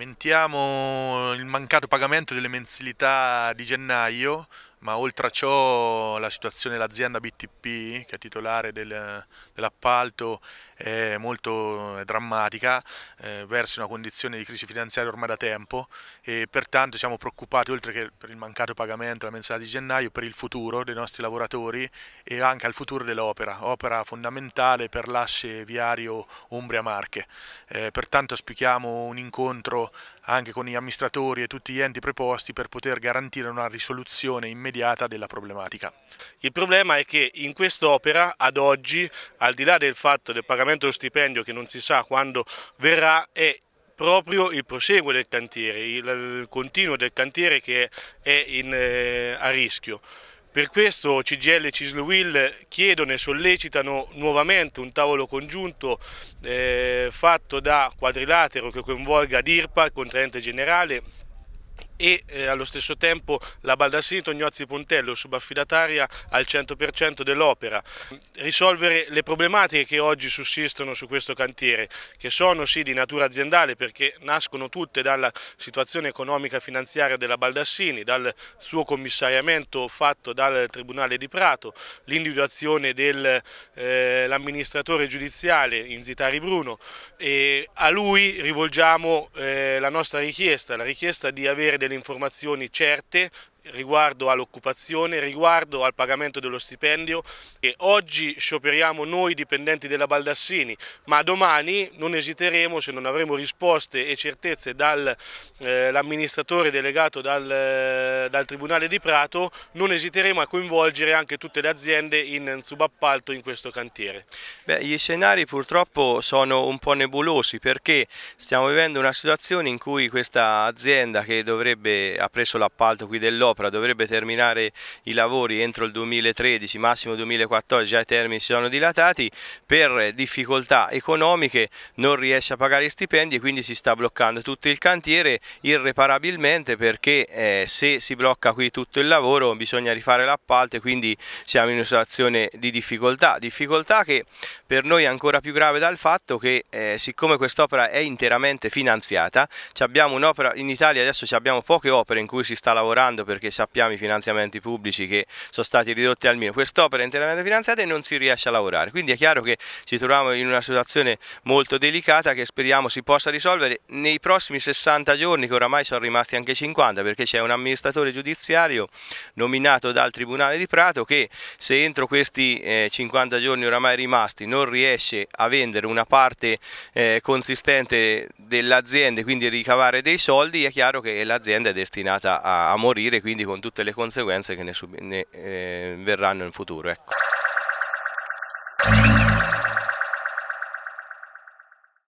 Lamentiamo il mancato pagamento delle mensilità di gennaio ma oltre a ciò la situazione dell'azienda BTP, che è titolare del, dell'appalto, è molto eh, drammatica, eh, versa in una condizione di crisi finanziaria ormai da tempo e pertanto siamo preoccupati, oltre che per il mancato pagamento della mensilità di gennaio, per il futuro dei nostri lavoratori e anche al futuro dell'opera, opera fondamentale per l'asse viario Umbria-Marche. Eh, pertanto auspichiamo un incontro anche con gli amministratori e tutti gli enti preposti per poter garantire una risoluzione immediata della problematica. Il problema è che in quest'opera ad oggi, al di là del fatto del pagamento dello stipendio che non si sa quando verrà, è proprio il proseguo del cantiere, il, continuo del cantiere che è in, eh, a rischio. Per questo CGL e Cisluil chiedono e sollecitano nuovamente un tavolo congiunto eh, fatto da quadrilatero che coinvolga DIRPA, il contraente generale, e eh, allo stesso tempo la Baldassini Tognozzi Pontello subaffidataria al 100% dell'opera. Risolvere le problematiche che oggi sussistono su questo cantiere che sono sì di natura aziendale perché nascono tutte dalla situazione economica e finanziaria della Baldassini, dal suo commissariamento fatto dal Tribunale di Prato, l'individuazione dell'amministratore eh, giudiziale Inzitari Bruno e a lui rivolgiamo eh, la nostra richiesta, la richiesta di avere delle delle informazioni certe riguardo all'occupazione, riguardo al pagamento dello stipendio e oggi scioperiamo noi dipendenti della Baldassini, ma domani non esiteremo se non avremo risposte e certezze dall'amministratore eh, delegato dal, eh, dal, Tribunale di Prato, non esiteremo a coinvolgere anche tutte le aziende in subappalto in questo cantiere. Beh, gli scenari purtroppo sono un po' nebulosi perché stiamo vivendo una situazione in cui questa azienda che dovrebbe ha preso l'appalto qui dell'O l'opera dovrebbe terminare i lavori entro il 2013, massimo 2014, già i termini si sono dilatati, per difficoltà economiche non riesce a pagare i stipendi e quindi si sta bloccando tutto il cantiere irreparabilmente perché eh, se si blocca qui tutto il lavoro bisogna rifare l'appalto e quindi siamo in una situazione di difficoltà, difficoltà che per noi è ancora più grave dal fatto che eh, siccome quest'opera è interamente finanziata, abbiamo un'opera in Italia adesso abbiamo poche opere in cui si sta lavorando perché perché sappiamo i finanziamenti pubblici che sono stati ridotti al minimo, quest'opera è interamente finanziata e non si riesce a lavorare, quindi è chiaro che ci troviamo in una situazione molto delicata che speriamo si possa risolvere nei prossimi 60 giorni che oramai sono rimasti anche 50 perché c'è un amministratore giudiziario nominato dal Tribunale di Prato che se entro questi 50 eh, giorni oramai rimasti non riesce a vendere una parte eh, consistente dell'azienda e quindi ricavare dei soldi è chiaro che l'azienda è destinata a morire quindi con tutte le conseguenze che ne, ne eh, verranno in futuro. Ecco.